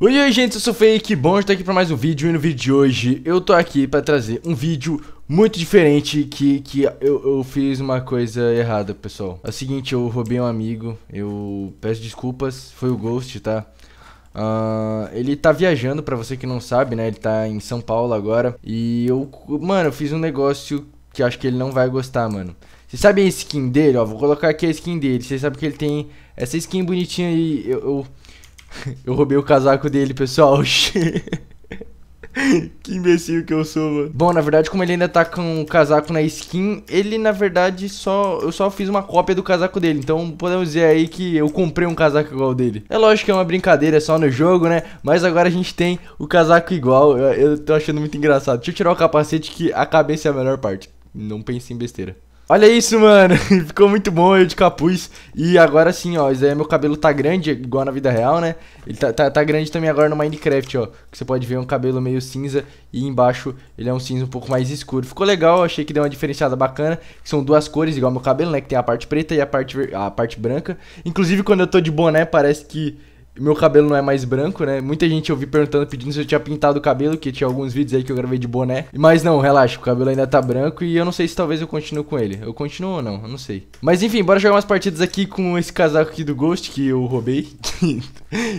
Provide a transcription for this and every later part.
Oi, oi gente, eu sou Fake, bom estar aqui para mais um vídeo e no vídeo de hoje eu tô aqui para trazer um vídeo muito diferente que, que eu, eu fiz uma coisa errada, pessoal. É o seguinte, eu roubei um amigo, eu peço desculpas, foi o Ghost, tá? Uh, ele tá viajando, para você que não sabe, né, ele tá em São Paulo agora e eu, mano, eu fiz um negócio que acho que ele não vai gostar, mano. Você sabe a skin dele, ó, vou colocar aqui a skin dele, você sabe que ele tem essa skin bonitinha aí, eu, eu Eu roubei o casaco dele, pessoal. que imbecil que eu sou, mano. Bom, na verdade, como ele ainda tá com o casaco na skin, ele na verdade só. Eu só fiz uma cópia do casaco dele. Então podemos dizer aí que eu comprei um casaco igual dele. É lógico que é uma brincadeira, é só no jogo, né? Mas agora a gente tem o casaco igual. Eu, eu tô achando muito engraçado. Deixa eu tirar o capacete que a cabeça é a melhor parte. Não pense em besteira. Olha isso, mano. Ficou muito bom eu de capuz. E agora sim, ó. Isso aí, meu cabelo tá grande, igual na vida real, né? Ele tá, tá, tá, grande também agora no Minecraft, ó. Que você pode ver um cabelo meio cinza. E embaixo ele é um cinza um pouco mais escuro. Ficou legal, achei que deu uma diferenciada bacana. Que são duas cores, igual meu cabelo, né? Que tem a parte preta e a parte, a parte branca. Inclusive, quando eu tô de boné, parece que meu cabelo não é mais branco, né? Muita gente eu vi perguntando, pedindo se eu tinha pintado o cabelo, que tinha alguns vídeos aí que eu gravei de boné. Mas não, relaxa, o cabelo ainda tá branco e eu não sei se talvez eu continue com ele. Eu continuo ou não, eu não sei. Mas enfim, bora jogar umas partidas aqui com esse casaco aqui do Ghost que eu roubei.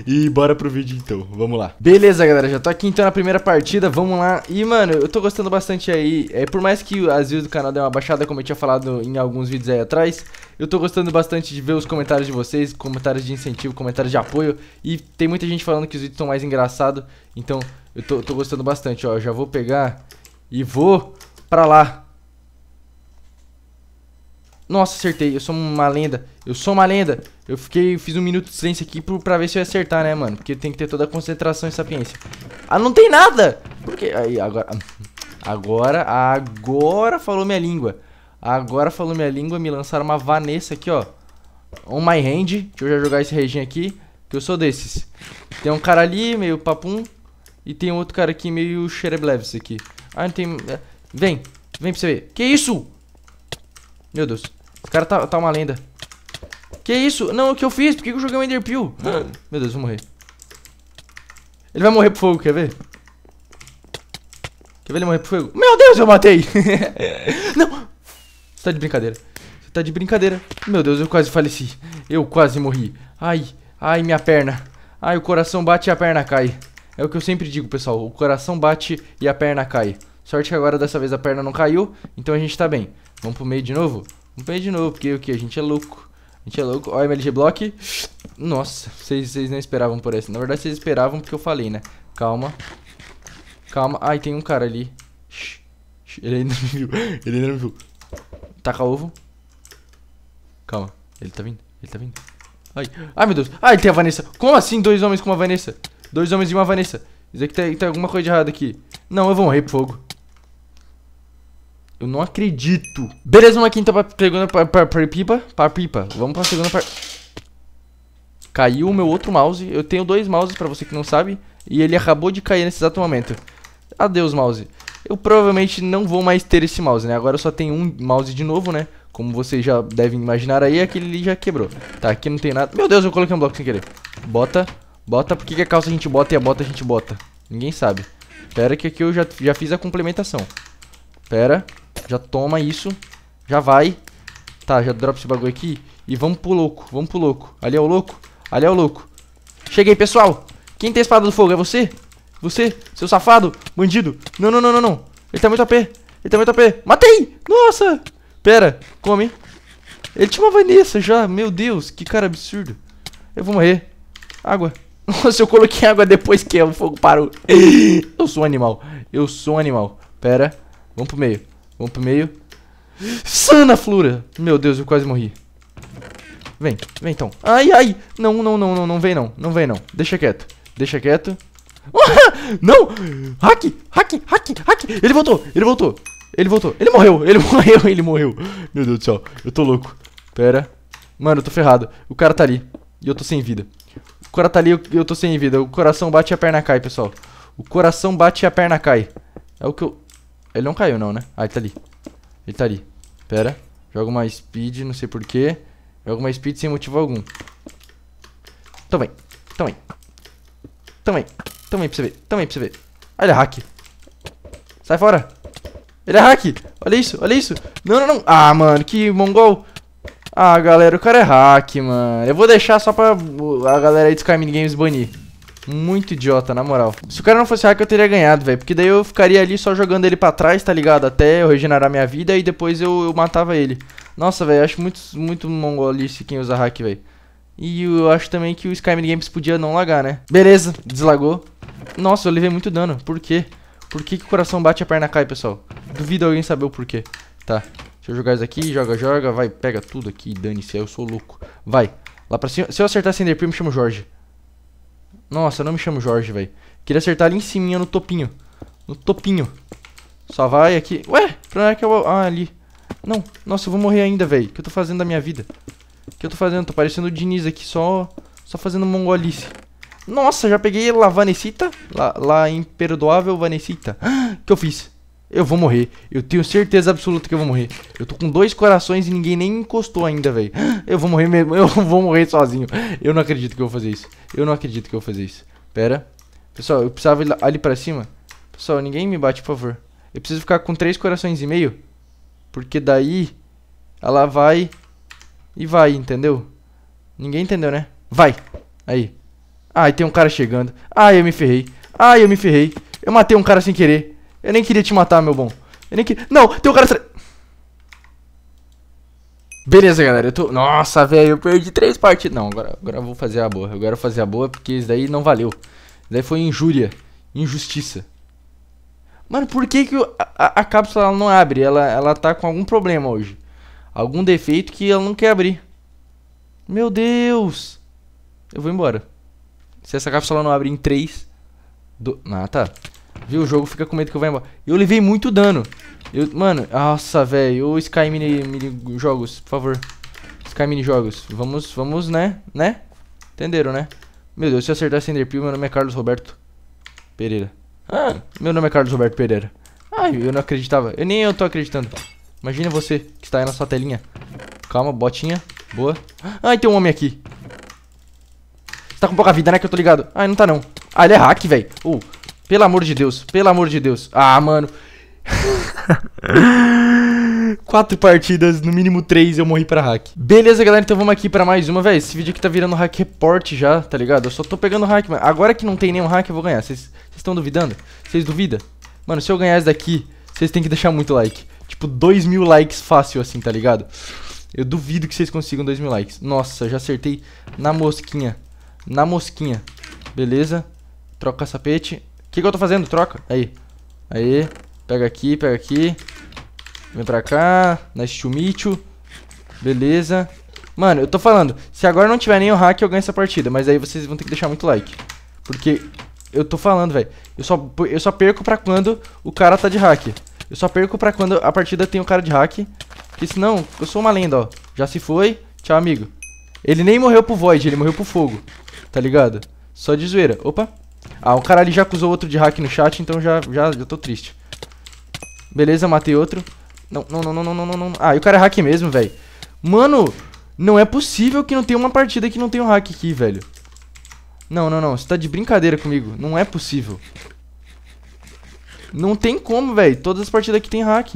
e bora pro vídeo então, vamos lá. Beleza, galera, já tô aqui então na primeira partida, vamos lá. E, mano, eu tô gostando bastante aí. É, por mais que as views do canal dê uma baixada, como eu tinha falado em alguns vídeos aí atrás, eu tô gostando bastante de ver os comentários de vocês, comentários de incentivo, comentários de apoio. E tem muita gente falando que os vídeos estão mais engraçados. Então, eu tô, tô gostando bastante, ó. Eu já vou pegar e vou pra lá. Nossa, acertei. Eu sou uma lenda. Eu sou uma lenda. Eu fiquei, fiz um minuto de silêncio aqui pro, pra ver se eu ia acertar, né, mano? Porque tem que ter toda a concentração e sapiência. Ah, não tem nada! Porque aí agora agora agora falou minha língua. Agora falou minha língua, me lançaram uma Vanessa aqui, ó. On my hand. Deixa eu já jogar esse regime aqui. Que eu sou desses. Tem um cara ali, meio papum. E tem outro cara aqui, meio xereblevs aqui. Ah, não tem... É, vem, vem pra você ver. Que isso? Meu Deus. Esse cara tá, tá uma lenda. Que isso? Não, o que eu fiz? Por que eu joguei um enderpeel? meu Deus, vou morrer. Ele vai morrer pro fogo, quer ver? Quer ver ele morrer pro fogo? Meu Deus, eu matei! não! Você tá de brincadeira. Você tá de brincadeira. Meu Deus, eu quase faleci. Eu quase morri. Ai, Ai, minha perna. Ai, o coração bate e a perna cai. É o que eu sempre digo, pessoal. O coração bate e a perna cai. Sorte que agora dessa vez a perna não caiu, então a gente tá bem. Vamos pro meio de novo? Vamos pro meio de novo, porque o que? A gente é louco. A gente é louco. Ó, MLG Block. Nossa, vocês, não esperavam por essa. Na verdade, vocês esperavam porque eu falei, né? Calma. Calma. Ai, tem um cara ali. Ele ainda me viu. Ele ainda me viu. Taca ovo. Calma. Ele tá vindo. Ele tá vindo. Ai, ai meu Deus. Ai, tem a Vanessa. Como assim dois homens com uma Vanessa? Dois homens e uma Vanessa. Isso aqui tem, tem alguma coisa de errado aqui. Não, eu vou morrer pro fogo. Eu não acredito. Beleza, vamos aqui então pra segunda pra, pra, pra pipa. Pra pipa. Vamos pra segunda pra... Caiu o meu outro mouse. Eu tenho dois mouses pra você que não sabe. E ele acabou de cair nesse exato momento. Adeus, mouse. Eu provavelmente não vou mais ter esse mouse, né? Agora eu só tenho um mouse de novo, né? Como vocês já devem imaginar aí, aquele ali já quebrou. Tá, aqui não tem nada. Meu Deus, eu coloquei um bloco sem querer. Bota, bota. Por que, que a calça a gente bota e a bota a gente bota? Ninguém sabe. Pera que aqui eu já, já fiz a complementação. Pera, já toma isso. Já vai. Tá, já dropa esse bagulho aqui. E vamos pro louco, vamos pro louco. Ali é o louco, ali é o louco. Cheguei, pessoal. Quem tem a espada do fogo? É você? Você, seu safado, bandido. Não, não, não, não, não. Ele tá muito AP. Ele tá muito AP. Matei! Nossa! Pera, come. Ele tinha uma Vanessa já, meu Deus, que cara absurdo. Eu vou morrer. Água. Nossa, eu coloquei água depois que o fogo parou. eu sou um animal. Eu sou um animal. Pera. Vamos pro meio. Vamos pro meio. Sana Flura. Meu Deus, eu quase morri. Vem, vem então. Ai, ai. Não, não, não, não, não vem não. Não vem não. Deixa quieto. Deixa quieto. não! Hack! Hack! Hack! Hack! Ele voltou! Ele voltou! Ele voltou. Ele morreu. Ele morreu. Ele morreu. Meu Deus do céu. Eu tô louco. Pera. Mano, eu tô ferrado. O cara tá ali. E eu tô sem vida. O cara tá ali e eu tô sem vida. O coração bate e a perna cai, pessoal. O coração bate e a perna cai. É o que eu... Ele não caiu, não, né? Ah, ele tá ali. Ele tá ali. Pera. Joga uma speed, não sei porquê. Joga uma speed sem motivo algum. Toma aí. Toma aí. Toma aí. Toma aí pra você ver. Toma aí pra você ver. Olha, hack. Sai fora. Ele é hack. Olha isso, olha isso. Não, não, não. Ah, mano, que mongol. Ah, galera, o cara é hack, mano. Eu vou deixar só pra a galera aí do Skyrim Games banir. Muito idiota, na moral. Se o cara não fosse hack, eu teria ganhado, velho. Porque daí eu ficaria ali só jogando ele pra trás, tá ligado? Até eu regenerar minha vida e depois eu, eu matava ele. Nossa, velho, acho muito, muito mongolice quem usa hack, velho. E eu acho também que o Skyrim Games podia não lagar, né? Beleza, deslagou. Nossa, eu levei muito dano. Por quê? Por que, que o coração bate e a perna cai, pessoal? duvido alguém saber o porquê. Tá. Deixa eu jogar isso aqui. Joga, joga. Vai, pega tudo aqui. Dane-se. Eu sou louco. Vai. Lá pra cima. Se eu acertar esse enderpearl, me chamo Jorge. Nossa, eu não me chamo Jorge, velho. Queria acertar ali em cima, no topinho. No topinho. Só vai aqui. Ué, pra onde é que eu... Ah, ali. Não. Nossa, eu vou morrer ainda, velho. O que eu tô fazendo da minha vida? O que eu tô fazendo? Tô parecendo o Diniz aqui, só... Só fazendo mongolice. Nossa, já peguei lá Vanessita. Lá, lá imperdoável Vanessita. Ah, que eu fiz? Eu vou morrer. Eu tenho certeza absoluta que eu vou morrer. Eu tô com dois corações e ninguém nem encostou ainda, velho. Eu vou morrer mesmo. Eu vou morrer sozinho. Eu não acredito que eu vou fazer isso. Eu não acredito que eu vou fazer isso. Pera. Pessoal, eu precisava ir ali pra cima. Pessoal, ninguém me bate, por favor. Eu preciso ficar com três corações e meio. Porque daí... Ela vai... E vai, entendeu? Ninguém entendeu, né? Vai! Aí. Ai, tem um cara chegando. Ai, eu me ferrei. Ai, eu me ferrei. Eu matei um cara sem querer. Eu nem queria te matar, meu bom. Eu nem queria... Não, tem um cara Beleza, galera, eu tô... Nossa, velho, eu perdi três partidas. Não, agora, agora eu vou fazer a boa. Agora eu vou fazer a boa porque isso daí não valeu. Isso daí foi injúria, injustiça. Mano, por que que a, a, a cápsula não abre? Ela, ela tá com algum problema hoje. Algum defeito que ela não quer abrir. Meu Deus! Eu vou embora. Se essa cápsula não abre em 3... Do... Ah, tá. Viu? O jogo fica com medo que eu vá embora. Eu levei muito dano. Eu, mano, nossa, velho. Ô, Sky mini, mini Jogos, por favor. Sky Mini Jogos. Vamos, vamos, né? Né? Entenderam, né? Meu Deus, se eu acertar esse Enderpeel, meu nome é Carlos Roberto Pereira. Ah, meu nome é Carlos Roberto Pereira. Ai, eu não acreditava. Eu nem eu tô acreditando. Imagina você que está aí na sua telinha. Calma, botinha. Boa. Ai, tem um homem aqui. Você tá com pouca vida, né? Que eu tô ligado. Ai, não tá não. Ah, ele é hack, velho. Uh, pelo amor de Deus, pelo amor de Deus. Ah, mano. Quatro partidas, no mínimo três, eu morri pra hack. Beleza, galera, então vamos aqui pra mais uma, velho. Esse vídeo aqui tá virando hack report já, tá ligado? Eu só tô pegando hack, mano. Agora que não tem nenhum hack, eu vou ganhar. Vocês estão duvidando? Vocês duvidam? Mano, se eu ganhar esse daqui, vocês têm que deixar muito like. Tipo, dois mil likes fácil assim, tá ligado? Eu duvido que vocês consigam dois mil likes. Nossa, já acertei na mosquinha. Na mosquinha. Beleza? Troca o sapete que, eu tô fazendo? Troca. Aí. Aí. Pega aqui, pega aqui. Vem pra cá. Nice to meet you. Beleza. Mano, eu tô falando. Se agora não tiver nenhum hack, eu ganho essa partida. Mas aí vocês vão ter que deixar muito like. Porque eu tô falando, velho. Eu só, eu só perco pra quando o cara tá de hack. Eu só perco pra quando a partida tem o um cara de hack. Porque senão, eu sou uma lenda, ó. Já se foi. Tchau, amigo. Ele nem morreu pro Void, ele morreu pro fogo. Tá ligado? Só de zoeira. Opa. Ah, o cara ali já acusou outro de hack no chat, então já, já, já tô triste. Beleza, matei outro. Não, não, não, não, não, não, não. Ah, e o cara é hack mesmo, velho. Mano, não é possível que não tenha uma partida que não tenha um hack aqui, velho. Não, não, não. Você tá de brincadeira comigo. Não é possível. Não tem como, velho. Todas as partidas aqui tem hack.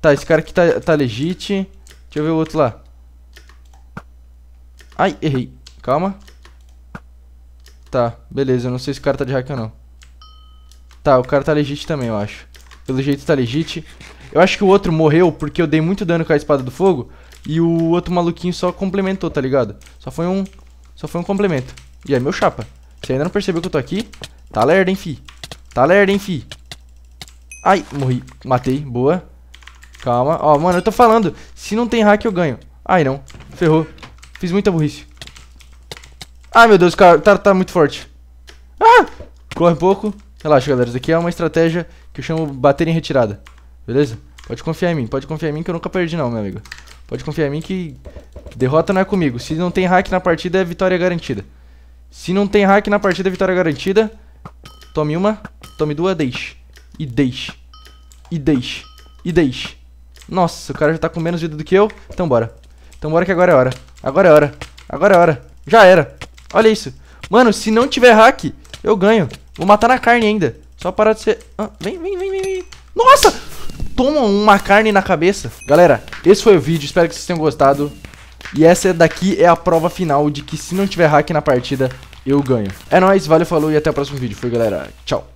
Tá, esse cara aqui tá, tá legit. Deixa eu ver o outro lá. Ai, errei. Calma. Tá, beleza. Eu não sei se o cara tá de hack ou não. Tá, o cara tá legit também, eu acho. Pelo jeito tá legit. Eu acho que o outro morreu porque eu dei muito dano com a espada do fogo. E o outro maluquinho só complementou, tá ligado? Só foi um... Só foi um complemento. E aí, meu chapa. Você ainda não percebeu que eu tô aqui? Tá lerda, hein, fi. Tá lerda, hein, fi. Ai, morri. Matei. Boa. Calma. Ó, mano, eu tô falando. Se não tem hack, eu ganho. Ai, não. Ferrou. Fiz muita burrice. Ai, meu Deus, o cara tá, tá muito forte. Ah! Corre um pouco. Relaxa, galera. Isso aqui é uma estratégia que eu chamo bater em retirada. Beleza? Pode confiar em mim. Pode confiar em mim que eu nunca perdi não, meu amigo. Pode confiar em mim que derrota não é comigo. Se não tem hack na partida, é vitória garantida. Se não tem hack na partida, é vitória garantida. Tome uma, tome duas, deixe. E deixe. E deixe. E deixe. Nossa, o cara já tá com menos vida do que eu. Então bora. Então bora que agora é hora. Agora é hora. Agora é hora. Já era. Olha isso. Mano, se não tiver hack, eu ganho. Vou matar na carne ainda. Só parar de ser... Ah, vem, vem, vem, vem. Nossa! Toma uma carne na cabeça. Galera, esse foi o vídeo. Espero que vocês tenham gostado. E essa daqui é a prova final de que se não tiver hack na partida, eu ganho. É nóis, valeu, falou e até o próximo vídeo. Fui, galera. Tchau.